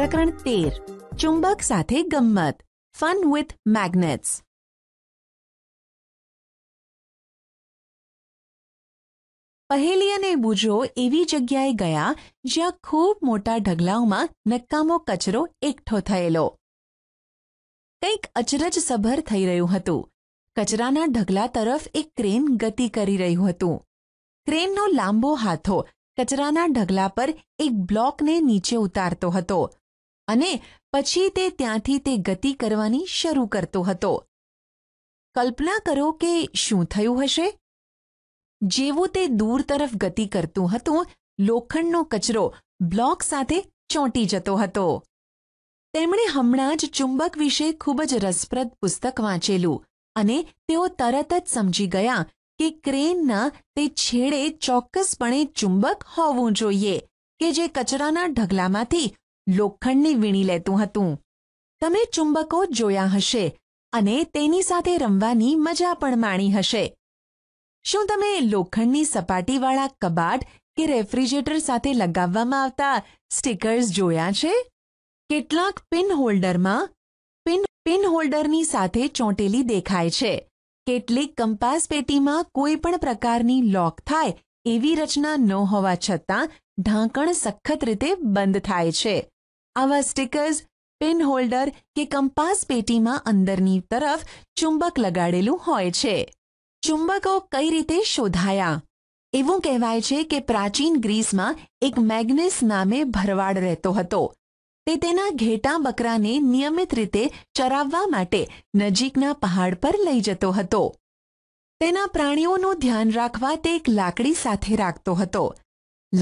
પ્રકરણ તેર ચુંબક સાથે ગમ્મત ફન વિથ મેગ્નેટ્સ પહેલી અને બુજો એવી જગ્યાએ ગયા જ્યાં ખૂબ મોટા ઢગલાઓમાં નકામો કચરો એકઠો થયેલો કંઈક અચરજ સભર થઈ રહ્યું હતું કચરાના ઢગલા તરફ એક ક્રેન ગતિ કરી રહ્યું હતું ક્રેનનો લાંબો હાથો કચરાના ઢગલા પર એક બ્લોકને નીચે ઉતારતો હતો અને પછી તે ત્યાંથી તે ગતિ કરવાની શરૂ કરતો હતો કલ્પના કરો કે શું થયું હશે જેવું તે દૂર તરફ ગતિ કરતું હતું લોખંડનો કચરો બ્લોક સાથે ચોંટી જતો હતો તેમણે હમણાં જ ચુંબક વિશે ખૂબ જ રસપ્રદ પુસ્તક વાંચેલું અને તેઓ તરત જ સમજી ગયા કે ક્રેનના તે છેડે ચોક્કસપણે ચુંબક હોવું જોઈએ કે જે કચરાના ઢગલામાંથી લોખંડની વીણી લેતું હતું તમે ચુંબકો જોયા હશે અને તેની સાથે રમવાની મજા પણ માણી હશે શું તમે લોખંડની સપાટીવાળા કબાટ કે રેફ્રિજરેટર સાથે લગાવવામાં આવતા સ્ટીકર્સ જોયા છે કેટલાક પિન હોલ્ડરમાં પિન પિન હોલ્ડરની સાથે ચોંટેલી દેખાય છે કેટલીક કંપાસ પેટીમાં કોઈ પણ પ્રકારની લોક થાય એવી રચના ન હોવા છતાં ઢાંકણ સખત રીતે બંધ થાય છે આવા સ્ટીકર્સ પિન હોલ્ડર કે કંપાસ પેટીમાં અંદરની તરફ ચુંબક લગાડેલું હોય છે ચુંબકો કઈ રીતે શોધાયા એવું કહેવાય છે કે પ્રાચીન ગ્રીસમાં એક મેગ્નેસ નામે ભરવાડ રહેતો હતો તે તેના ઘેટા બકરાને નિયમિત રીતે ચરાવવા માટે નજીકના પહાડ પર લઈ જતો હતો તેના પ્રાણીઓનું ધ્યાન રાખવા તે એક લાકડી સાથે રાખતો હતો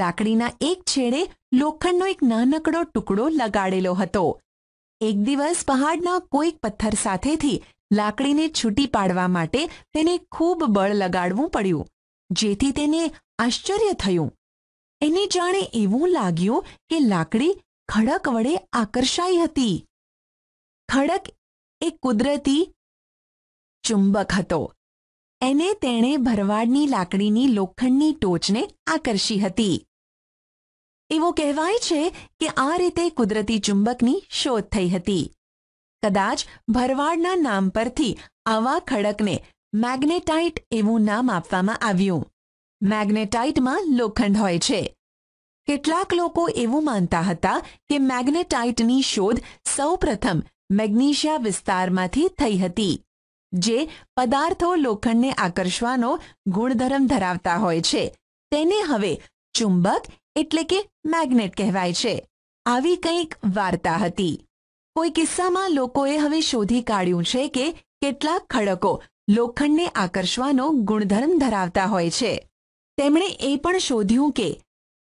લાકડીના એક છેડે લોખંડનો એક નાનકડો ટુકડો લગાડેલો હતો એક દિવસ પહાડના કોઈક પથ્થર સાથેથી લાકડીને છૂટી પાડવા માટે તેને ખૂબ બળ લગાડવું પડ્યું જેથી તેને આશ્ચર્ય થયું એને જાણે એવું લાગ્યું કે લાકડી ખડક વડે આકર્ષાઈ હતી ખડક એ કુદરતી ચુંબક હતો એને તેણે ભરવાડની લાકડીની લોખંડની ટોચને આકર્ષી હતી એવું કહેવાય છે કે આ રીતે કુદરતી ચુંબકની શોધ થઈ હતી કદાચ ભરવાડના નામ પરથી આવા ખડકને મેગ્નેટાઇટ એવું નામ આપવામાં આવ્યું મેગ્નેટાઇટમાં લોખંડ હોય છે કેટલાક લોકો એવું માનતા હતા કે મેગ્નેટાઇટની શોધ સૌપ્રથમ મેગ્નેશિયા વિસ્તારમાંથી થઈ હતી જે પદાર્થો લોખંડને આકર્ષવાનો ગુણધર્મ ધરાવતા હોય છે તેને હવે ચુંબક એટલે કે મેગ્નેટ કહેવાય છે આવી કંઈક વાર્તા હતી કોઈ કિસ્સામાં લોકોએ હવે શોધી કાઢ્યું છે કે કેટલાક ખડકો લોખંડને આકર્ષવાનો ગુણધર્મ ધરાવતા હોય છે તેમણે એ પણ શોધ્યું કે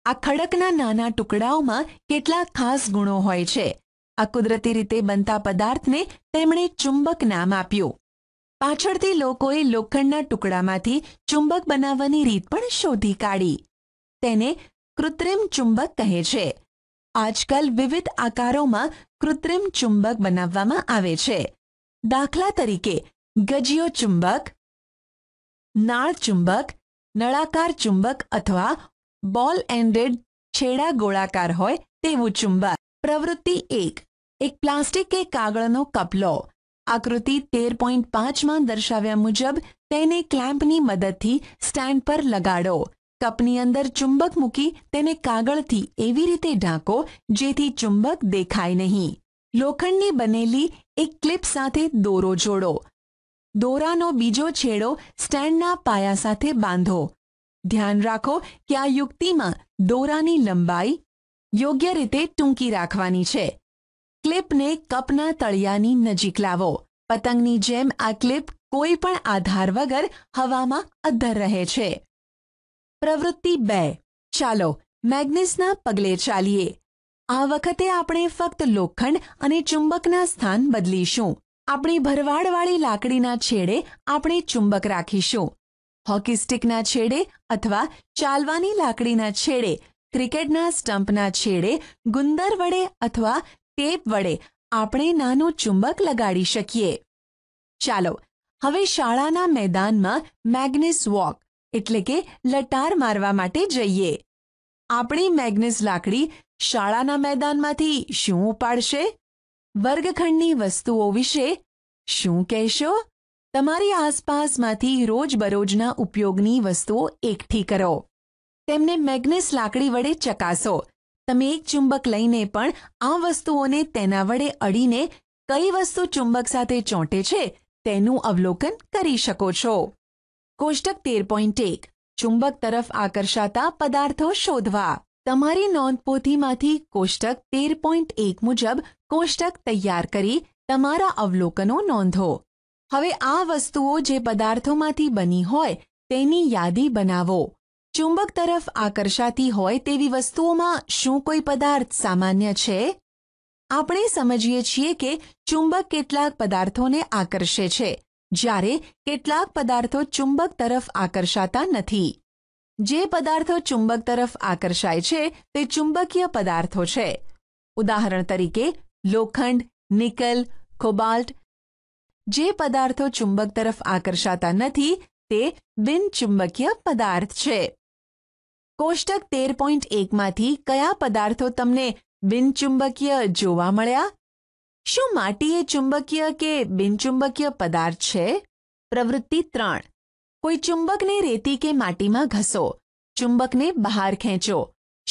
આ ખડકના નાના ટુકડાઓમાં કેટલાક ખાસ ગુણો હોય છે આ કુદરતી રીતે બનતા પદાર્થને તેમણે ચુંબક નામ આપ્યું પાછળથી લોકોએ લોખંડના ટુકડામાંથી ચુંબક બનાવવાની રીત પણ શોધી કાઢી તેને કૃત્રિમ ચુંબક કહે છે આજકાલ વિવિધ આકારોમાં કૃત્રિમ ચુંબક બનાવવામાં આવે છે દાખલા તરીકે ગજિયો ચુંબક નાળ ચુંબક નળાકાર ચુંબક અથવા બોલ એન્ડેડ છેડા ગોળાકાર હોય તેવું ચુંબક પ્રવૃત્તિ એક એક પ્લાસ્ટિક કે કાગળનો કપલો આકૃતિ તેર પોઈન્ટ પાંચમાં દર્શાવ્યા મુજબ તેને ક્લેમ્પની મદદથી સ્ટેન્ડ પર લગાડો કપની અંદર ચુંબક મૂકી તેને કાગળથી એવી રીતે ઢાંકો જેથી ચુંબક દેખાય નહીં લોખંડની બનેલી એક ક્લિપ સાથે દોરો જોડો દોરાનો બીજો છેડો સ્ટેન્ડના પાયા સાથે બાંધો ધ્યાન રાખો કે આ યુક્તિમાં દોરાની લંબાઈ યોગ્ય રીતે ટૂંકી રાખવાની છે ક્લિપને કપના તળિયાની નજીક લાવો પતંગની જેમ આ ક્લિપ કોઈ પણ આધાર વગર હવામાં અદ્ધર રહે છે પ્રવૃત્તિ બે ચાલો મેગ્નેસના પગલે ચાલીએ આ વખતે આપણે ફક્ત લોખંડ અને ચુંબકના સ્થાન બદલીશું આપણી ભરવાડવાળી લાકડીના છેડે આપણે ચુંબક રાખીશું હોકી સ્ટિકના છેડે અથવા ચાલવાની લાકડીના છેડે ક્રિકેટના સ્ટમ્પના છેડે ગુંદર વડે અથવા ટેપ વડે આપણે નાનું ચુંબક લગાડી શકીએ ચાલો હવે શાળાના મેદાનમાં મેગ્નેસ વોક એટલે કે લટાર મારવા માટે જઈએ આપણી મેગ્નેસ લાકડી શાળાના મેદાનમાંથી શું ઉપાડશે વર્ગખંડની વસ્તુઓ વિશે શું કહેશો તમારી આસપાસમાંથી રોજબરોજના ઉપયોગની વસ્તુઓ એકઠી કરો તેમને મેગ્નેસ લાકડી વડે ચકાસો તમે એક ચુંબક લઈને પણ આ વસ્તુઓને તેના વડે અડીને કઈ વસ્તુ ચુંબક સાથે ચોંટે છે તેનું અવલોકન કરી શકો છો કોષ્ટક તેર પોઈન્ટ એક ચુંબક તરફ આકર્ષાતા પદાર્થો શોધવા તમારી નોંધપોથીમાંથી કોષ્ટક તેર પોઈન્ટ એક મુજબ કોષ્ટક તૈયાર કરી તમારા અવલોકનો નોંધો હવે આ વસ્તુઓ જે પદાર્થોમાંથી બની હોય તેની યાદી બનાવો ચુંબક તરફ આકર્ષાતી હોય તેવી વસ્તુઓમાં શું કોઈ પદાર્થ સામાન્ય છે આપણે સમજીએ છીએ કે ચુંબક કેટલાક પદાર્થોને આકર્ષે છે જ્યારે કેટલાક પદાર્થો ચુંબક તરફ આકર્ષાતા નથી જે પદાર્થો ચુંબક તરફ આકર્ષાય છે તે ચુંબકીય પદાર્થો છે ઉદાહરણ તરીકે લોખંડ નિકલ કોબાલ્ટ જે પદાર્થો ચુંબક તરફ આકર્ષાતા નથી તે બિનચુંબકીય પદાર્થ છે કોષ્ટક તેર પોઈન્ટ એકમાંથી કયા પદાર્થો તમને બિનચુંબકીય જોવા મળ્યા શું માટી એ ચુંબકીય કે બિનચુંબકીય પદાર્થ છે પ્રવૃત્તિ ત્રણ કોઈ ચુંબકને રેતી કે માટીમાં ઘસો ચુંબકને બહાર ખેંચો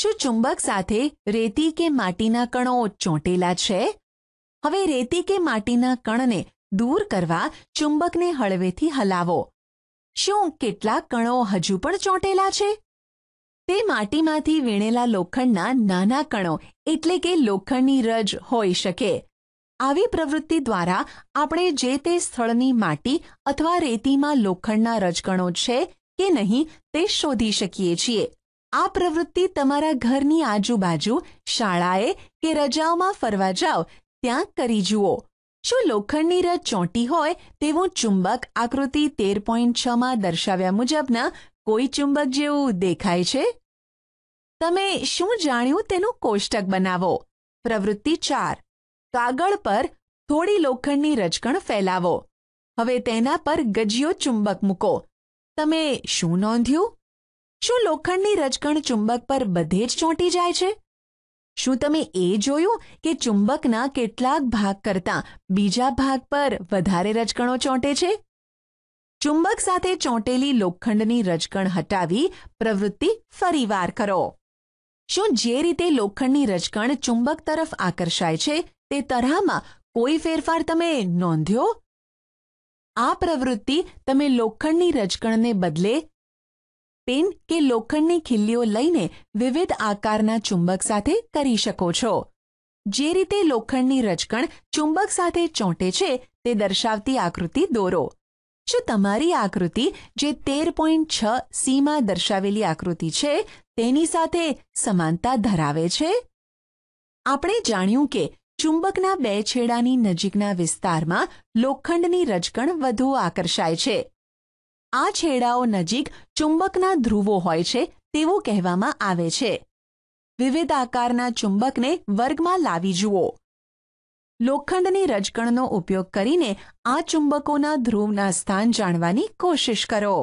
શું ચુંબક સાથે રેતી કે માટીના કણો ચોંટેલા છે હવે રેતી કે માટીના કણને દૂર કરવા ચુંબકને હળવેથી હલાવો શું કેટલા કણો હજુ પણ ચોંટેલા છે તે માટીમાંથી વીણેલા લોખંડના નાના કણો એટલે કે લોખંડની રજ હોઈ શકે આવી પ્રવૃત્તિ દ્વારા આપણે જે તે સ્થળની માટી અથવા રેતીમાં લોખંડના રજકણો છે કે નહીં તે શોધી શકીએ છીએ આ પ્રવૃત્તિ તમારા ઘરની આજુબાજુ શાળાએ કે રજાઓમાં ફરવા જાઓ ત્યાં કરી જુઓ શું લોખંડની રજ ચોંટી હોય તેવું ચુંબક આકૃતિ તેર પોઈન્ટ છમાં દર્શાવ્યા મુજબના કોઈ ચુંબક જેવું દેખાય છે તમે શું જાણ્યું તેનું કોષ્ટક બનાવો પ્રવૃત્તિ ચાર કાગળ પર થોડી લોખંડની રજકણ ફેલાવો હવે તેના પર ગજિયો ચુંબક મૂકો તમે શું નોંધ્યું શું લોખંડની રજકણ ચુંબક પર બધે જ ચોંટી જાય છે શું તમે એ જોયું કે ચુંબકના કેટલાક ભાગ કરતાં બીજા ભાગ પર વધારે રજકણો ચોંટે છે ચુંબક સાથે ચોંટેલી લોખંડની રજકણ હટાવી પ્રવૃત્તિ ફરીવાર કરો શું જે રીતે લોખંડની રજકણ ચુંબક તરફ આકર્ષાય છે તે તરાહમાં કોઈ ફેરફાર તમે નોંધ્યો આ પ્રવૃત્તિ તમે લોખંડની રજકણને બદલે પેન કે લોખંડની ખીલ્લીઓ લઈને વિવિધ આકારના ચુંબક સાથે કરી શકો છો જે રીતે લોખંડની રજકણ ચુંબક સાથે ચોંટે છે તે દર્શાવતી આકૃતિ દોરો શું તમારી આકૃતિ જે તેર પોઈન્ટ છ સીમાં દર્શાવેલી આકૃતિ છે તેની સાથે સમાનતા ધરાવે છે આપણે જાણ્યું કે ચુંબકના બે છેડાની નજીકના વિસ્તારમાં લોખંડની રજકણ વધુ આકર્ષાય છે આ છેડાઓ નજીક ચુંબકના ધ્રુવો હોય છે તેવું કહેવામાં આવે છે વિવિધ આકારના ચુંબકને વર્ગમાં લાવી જુઓ લોખંડની રજકણનો ઉપયોગ કરીને આ ચુંબકોના ધ્રુવના સ્થાન જાણવાની કોશિશ કરો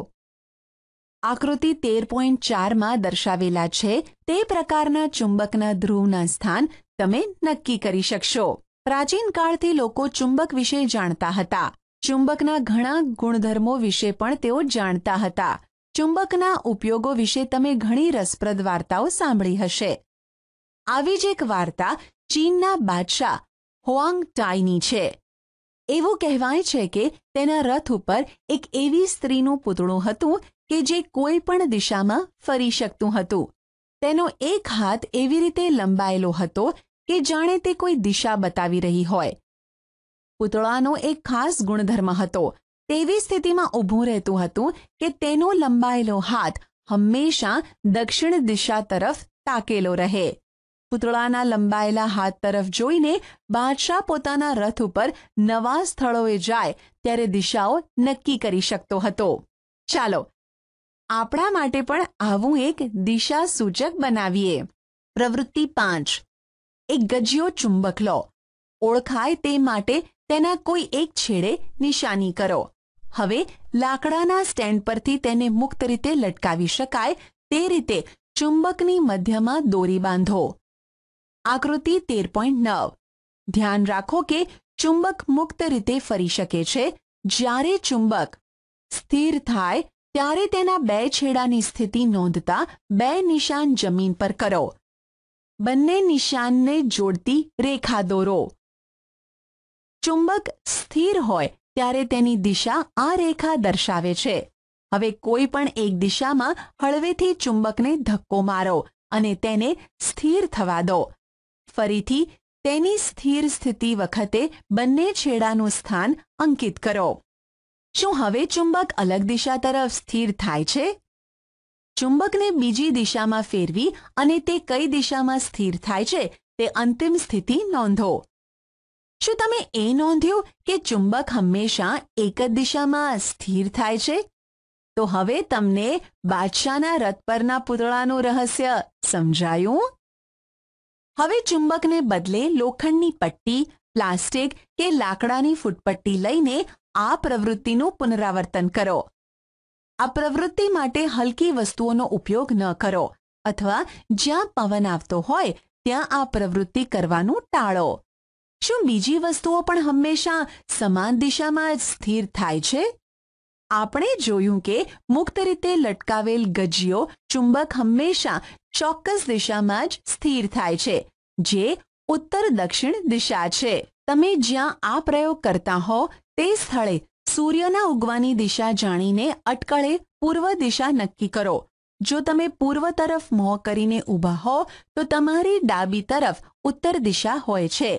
આકૃતિ તેર પોઈન્ટ ચારમાં દર્શાવેલા છે તે પ્રકારના ચુંબકના ધ્રુવના સ્થાન તમે નક્કી કરી શકશો પ્રાચીન કાળથી લોકો ચુંબક વિશે જાણતા હતા ચુંબકના ઘણા ગુણધર્મો વિશે પણ તેઓ જાણતા હતા ચુંબકના ઉપયોગો વિશે તમે ઘણી રસપ્રદ વાર્તાઓ સાંભળી હશે આવી જ એક વાર્તા ચીનના બાદશાહ હોઆંગ ટાઈની છે એવું કહેવાય છે કે તેના રથ ઉપર એક એવી સ્ત્રીનું પૂતળું હતું કે જે કોઈ પણ દિશામાં ફરી શકતું હતું તેનો એક હાથ એવી રીતે લંબાયેલો હતો કે જાણે તે કોઈ દિશા બતાવી રહી હોય પૂતળાનો એક ખાસ ગુણધર્મ હતો તેવી સ્થિતિમાં ઊભું રહેતું હતું કે તેનો લંબાયેલો હાથ હંમેશા દક્ષિણ દિશા તરફ તાકેલો રહે પૂતળાના લંબાયેલા હાથ તરફ જોઈને બાદશાહ પોતાના રથ ઉપર નવા સ્થળોએ જાય ત્યારે દિશાઓ નક્કી કરી શકતો હતો ચાલો આપણા માટે પણ આવું એક દિશા સૂચક બનાવીએ પ્રવૃત્તિ પાંચ એક ગજિયો ચુંબક લો ઓળખાય તે માટે તેના કોઈ એક છેડે નિશાની કરો હવે લાકડાના સ્ટેન્ડ પરથી તેને મુક્ત રીતે લટકાવી શકાય તે રીતે ચુંબકની મધ્યમાં દોરી બાંધો આકૃતિ તેર પોઈન્ટ નવ ધ્યાન રાખો કે ચુંબક મુક્ત રીતે ફરી શકે છે જ્યારે ચુંબક સ્થિર થાય ત્યારે તેના બે છેડાની સ્થિતિ નોંધતા બે નિશાન જમીન પર કરો બંને નિશાનને જોડતી રેખા દોરો ચુંબક સ્થિર હોય ત્યારે તેની દિશા આ રેખા દર્શાવે છે હવે કોઈ પણ એક દિશામાં હળવેથી ચુંબકને ધક્કો મારો અને તેને સ્થિર થવા દો ફરીથી તેની સ્થિર સ્થિતિ વખતે બંને છેડાનું સ્થાન અંકિત કરો શું હવે ચુંબક અલગ દિશા તરફ સ્થિર થાય છે ચુંબકને બીજી દિશામાં ફેરવી અને તે કઈ દિશામાં સ્થિર થાય છે તે અંતિમ સ્થિતિ નોંધો શું તમે એ નોંધ્યું કે ચુંબક હંમેશા એક જ દિશામાં સ્થિર થાય છે તો હવે તમને બાદશાહના રથ પરના પૂતળાનું રહસ્ય સમજાયું હવે ચુંબકને બદલે લોખંડની પટ્ટી પ્લાસ્ટિક કે લાકડાની ફૂટપટ્ટી લઈને આ પ્રવૃત્તિનું પુનરાવર્તન કરો આ પ્રવૃત્તિ માટે હલકી વસ્તુઓનો ઉપયોગ ન કરો અથવા જ્યાં પવન આવતો હોય ત્યાં આ પ્રવૃત્તિ કરવાનું ટાળો શું બીજી વસ્તુઓ પણ હંમેશા સમાન દિશામાં જ સ્થિર થાય છે આપણે જોયું કે મુક્ત રીતે લટકાવેલ ગજીઓ ચુંબક હંમેશા ચોક્કસ દિશામાં જ સ્થિર થાય છે જે ઉત્તર દક્ષિણ દિશા છે તમે જ્યાં આ પ્રયોગ કરતા હો તે સ્થળે સૂર્યના ઉગવાની દિશા જાણીને અટકળે પૂર્વ દિશા નક્કી કરો જો તમે પૂર્વ તરફ મોં કરીને ઊભા હો તો તમારી ડાબી તરફ ઉત્તર દિશા હોય છે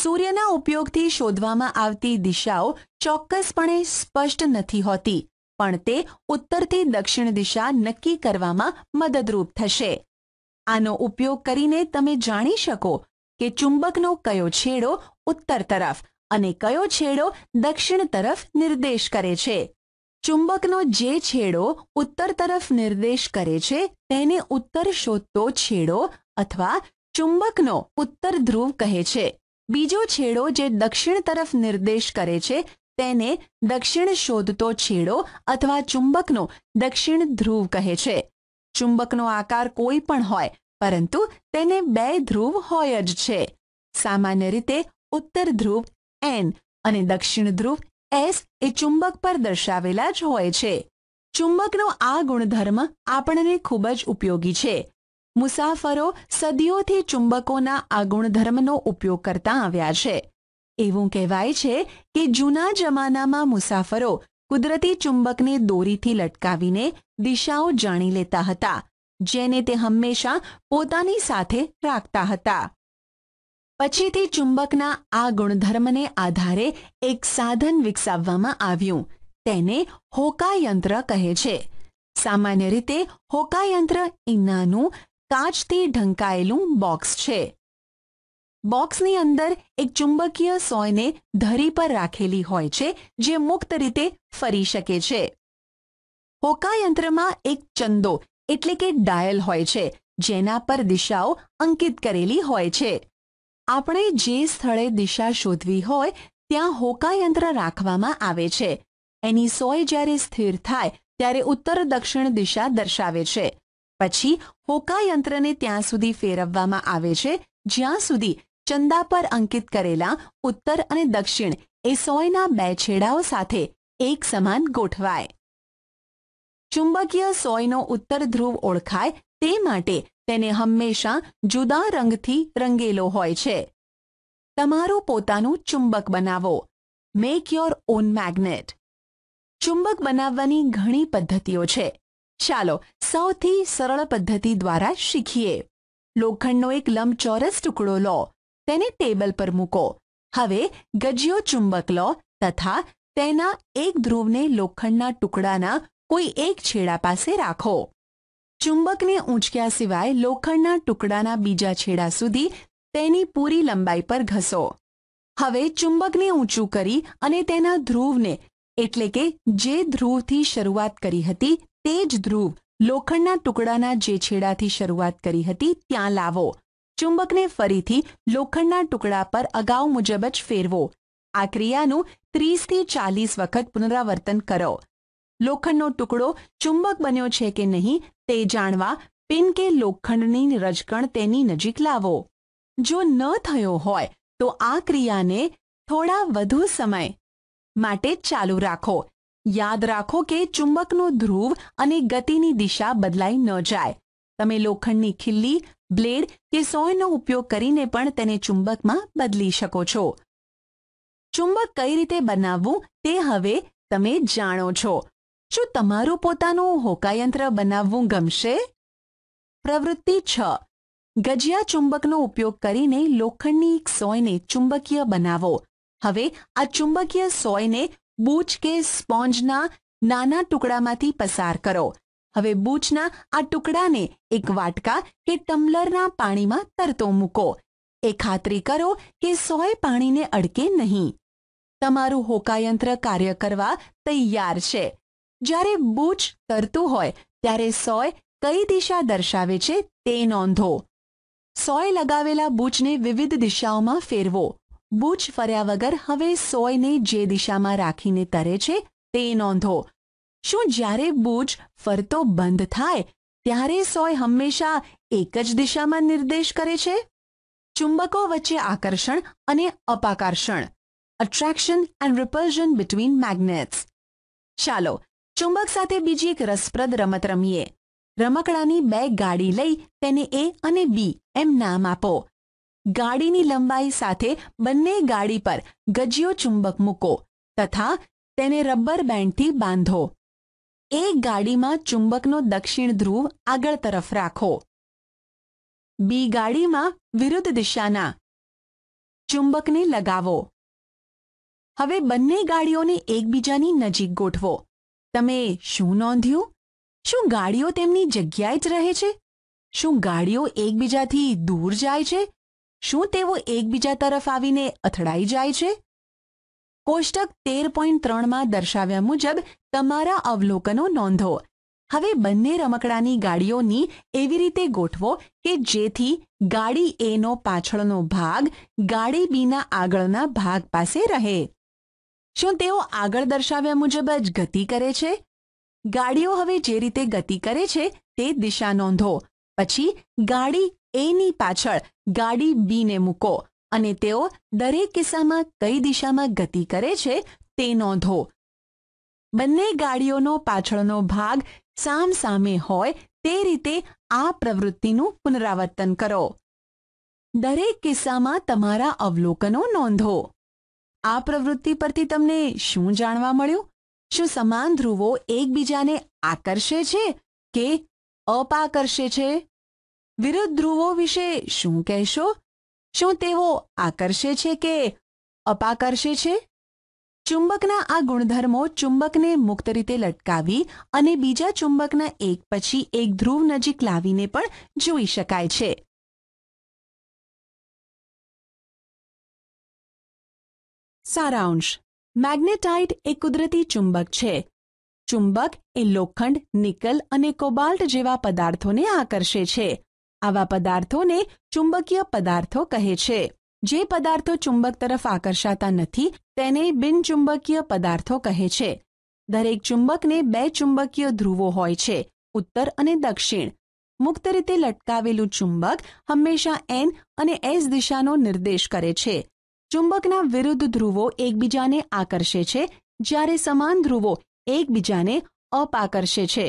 સૂર્યના ઉપયોગથી શોધવામાં આવતી દિશાઓ ચોક્કસપણે સ્પષ્ટ નથી હોતી પણ તે ઉત્તરથી દક્ષિણ દિશા નક્કી કરવામાં મદદરૂપ થશે આનો ઉપયોગ કરીને તમે જાણી શકો કે ચુંબકનો કયો છેડો ઉત્તર તરફ અને કયો છેડો દક્ષિણ તરફ નિર્દેશ કરે છે ચુંબકનો જે છેડો ઉત્તર તરફ નિર્દેશ કરે છે તેને ઉત્તર શોધતો છેડો અથવા ચુંબકનો ઉત્તર ધ્રુવ કહે છે બીજો છેડો જે દક્ષિણ તરફ નિર્દેશ કરે છે તેને દક્ષિણ શોધતો છેડો અથવા ચુંબકનો દક્ષિણ ધ્રુવ કહે છે ચુંબકનો આકાર કોઈ પણ હોય પરંતુ તેને બે ધ્રુવ હોય જ છે સામાન્ય રીતે ઉત્તર ધ્રુવ એન અને દક્ષિણ ધ્રુવ એસ એ ચુંબક પર દર્શાવેલા જ હોય છે ચુંબકનો આ ગુણધર્મ આપણને ખૂબ જ ઉપયોગી છે મુસાફરો સદીઓથી ચુંબકોના આ ગુણધર્મનો ઉપયોગ કરતા આવ્યા છે એવું કહેવાય છે કે જૂના જમાનામાં મુસાફરો કુદરતી ચુંબકને દોરીથી લટકાવીને દિશાઓ જાણી લેતા હતા જેને તે હંમેશા પોતાની સાથે રાખતા હતા પછીથી ચુંબકના આ ગુણધર્મને આધારે એક સાધન વિકસાવવામાં આવ્યું તેને હોકાયંત્ર કહે છે સામાન્ય રીતે હોકાયંત્ર એ કાચથી ઢંકાયેલું બોક્સ છે બોક્સની અંદર એક ચુંબકીય સોયને ધરી પર રાખેલી હોય છે જે મુક્ત રીતે ફરી શકે છે હોકાયંત્રમાં એક ચંદો એટલે કે ડાયલ હોય છે જેના પર દિશાઓ અંકિત કરેલી હોય છે આપણે જે સ્થળે દિશા શોધવી હોય ત્યાં હોકાયંત્ર રાખવામાં આવે છે એની સોય જ્યારે સ્થિર થાય ત્યારે ઉત્તર દક્ષિણ દિશા દર્શાવે છે પછી હોકાયંત્રને ત્યાં સુધી ફેરવવામાં આવે છે જ્યાં સુધી ચંદા પર અંકિત કરેલા ઉત્તર અને દક્ષિણ એ સોયના બે છેડાઓ સાથે એક સમાન ગોઠવાય ચુંબકીય સોયનો ઉત્તર ધ્રુવ ઓળખાય તે માટે તેને હંમેશા જુદા રંગથી રંગેલો હોય છે તમારું પોતાનું ચુંબક બનાવો મેક યોર ઓન મેગ્નેટ ચુંબક બનાવવાની ઘણી પદ્ધતિઓ છે ચાલો સૌથી સરળ પદ્ધતિ દ્વારા શીખીએ લોખંડનો એક લંબચોરસ ટુકડો લો તેને ટેબલ પર મૂકો હવે ગજિયો ચુંબક લો તથા તેના એક ધ્રુવને લોખંડના ટુકડાના કોઈ એક છેડા પાસે રાખો ચુંબકને ઊંચક્યા સિવાય લોખંડના ટુકડાના બીજા છેડા સુધી તેની પૂરી લંબાઈ પર ઘસો હવે ચુંબકને ઊંચું કરી અને તેના ધ્રુવને એટલે કે જે ધ્રુવથી શરૂઆત કરી હતી તે જ ધ્રુવ લોખંડના ટુકડાના જે છેડાથી શરૂઆત કરી હતી ત્યાં લાવો ચુંબકને ફરીથી લોખંડના ટુકડા પર અગાઉ મુજબ જ ફેરવો આ ક્રિયાનું ત્રીસથી ચાલીસ વખત પુનરાવર્તન કરો લોખંડનો ટુકડો ચુંબક બન્યો છે કે નહીં તે જાણવા પિન કે લોખંડની રજકણ તેની નજીક લાવો જો ન થયો હોય તો આ ક્રિયાને થોડા વધુ સમય માટે ચાલુ રાખો યાદ રાખો કે ચુંબકનું ધ્રુવ અને ગતિની દિશા બદલાઈ ન જાય તમે લોખંડની ખીલ્લી બ્લેડ કે સોયનો ઉપયોગ કરીને પણ તેને ચુંબકમાં બદલી શકો છો ચુંબક કઈ રીતે બનાવવું તે હવે તમે જાણો છો શું તમારું પોતાનું હોકાયંત્ર બનાવવું ગમશે પ્રવૃત્તિ છ ગજિયા ચુંબકનો ઉપયોગ કરીને લોખંડની એક સોયને ચુંબકીય બનાવો હવે આ ચુંબકીય સોયને બૂચ કે સ્પોન્જના નાના ટુકડામાંથી પસાર કરો હવે બૂચના આ ટુકડાને એક વાટકા કે ટમ્બલરના પાણીમાં તરતો મૂકો એ ખાતરી કરો કે સોય પાણીને અડકે નહીં તમારું હોકાયંત્ર કાર્ય કરવા તૈયાર છે જ્યારે બૂચ તરતું હોય ત્યારે સોય કઈ દિશા દર્શાવે છે તે નોંધો સોય લગાવેલા બૂચને વિવિધ દિશાઓમાં ફેરવો બૂચ ફર્યા વગર હવે સોયને જે દિશામાં રાખીને તરે છે તે નોંધો શું જ્યારે બૂચ ફરતો બંધ થાય ત્યારે સોય હંમેશા એક જ દિશામાં નિર્દેશ કરે છે ચુંબકો વચ્ચે આકર્ષણ અને અપાકર્ષણ attraction and repulsion between magnets ચાલો ચુંબક સાથે બીજી એક રસપ્રદ રમત રમીએ રમકડાની બે ગાડી લઈ તેને એ અને બી એમ નામ આપો ગાડીની લંબાઈ સાથે બંને ગાડી પર ગજિયો ચુંબક મૂકો તથા તેને રબર બેન્ડથી બાંધો એ ગાડીમાં ચુંબકનો દક્ષિણ ધ્રુવ આગળ તરફ રાખો બી ગાડીમાં વિરુદ્ધ દિશાના ચુંબકને લગાવો હવે બંને ગાડીઓને એકબીજાની નજીક ગોઠવો તમે શું નોંધ્યું શું ગાડીઓ તેમની જગ્યાએ જ રહે છે શું ગાડીઓ એકબીજાથી દૂર જાય છે શું તેઓ એકબીજા તરફ આવીને અથડાઈ જાય છે કોષ્ટક તેર પોઈન્ટ ત્રણમાં દર્શાવ્યા મુજબ તમારા અવલોકનો નોંધો હવે બંને રમકડાની ગાડીઓની એવી રીતે ગોઠવો કે જેથી ગાડી એનો પાછળનો ભાગ ગાડી બીના આગળના ભાગ પાસે રહે શું તેઓ આગળ દર્શાવ્યા મુજબ જ ગતિ કરે છે ગાડીઓ હવે જે રીતે ગતિ કરે છે તે દિશા નોંધો પછી ગાડી એની પાછળ ગાડી બીને મૂકો અને તેઓ દરેક કિસ્સામાં કઈ દિશામાં ગતિ કરે છે તે નોંધો બંને ગાડીઓનો પાછળનો ભાગ સામસામે હોય તે રીતે આ પ્રવૃત્તિનું પુનરાવર્તન કરો દરેક કિસ્સામાં તમારા અવલોકનો નોંધો આ પ્રવૃત્તિ પરથી તમને શું જાણવા મળ્યું શું સમાન ધ્રુવો એકબીજાને આકર્ષે છે કે અપાકર્ષે છે વિરુદ્ધ ધ્રુવો વિશે શું કહેશો શું તેઓ આકર્ષે છે કે અપાકર્ષે છે ચુંબકના આ ગુણધર્મો ચુંબકને મુક્ત રીતે લટકાવી અને બીજા ચુંબકના એક પછી એક ધ્રુવ નજીક લાવીને પણ જોઈ શકાય છે સારાંશ મેગ્નેટાઇટ એ કુદરતી ચુંબક છે ચુંબક એ લોખંડ નિકલ અને કોબાલ્ટ જેવા પદાર્થોને આકર્ષે છે આવા પદાર્થોને ચુંબકીય પદાર્થો કહે છે જે પદાર્થો ચુંબક તરફ આકર્ષાતા નથી તેને બિનચુંબકીય પદાર્થો કહે છે દરેક ચુંબકને બે ચુંબકીય ધ્રુવો હોય છે ઉત્તર અને દક્ષિણ મુક્ત રીતે લટકાવેલું ચુંબક હંમેશા એન અને એસ દિશાનો નિર્દેશ કરે છે ચુંબકના વિરુદ્ધ ધ્રુવો એકબીજાને આકર્ષે છે જ્યારે સમાન ધ્રુવો એકબીજાને અપાકર્ષે છે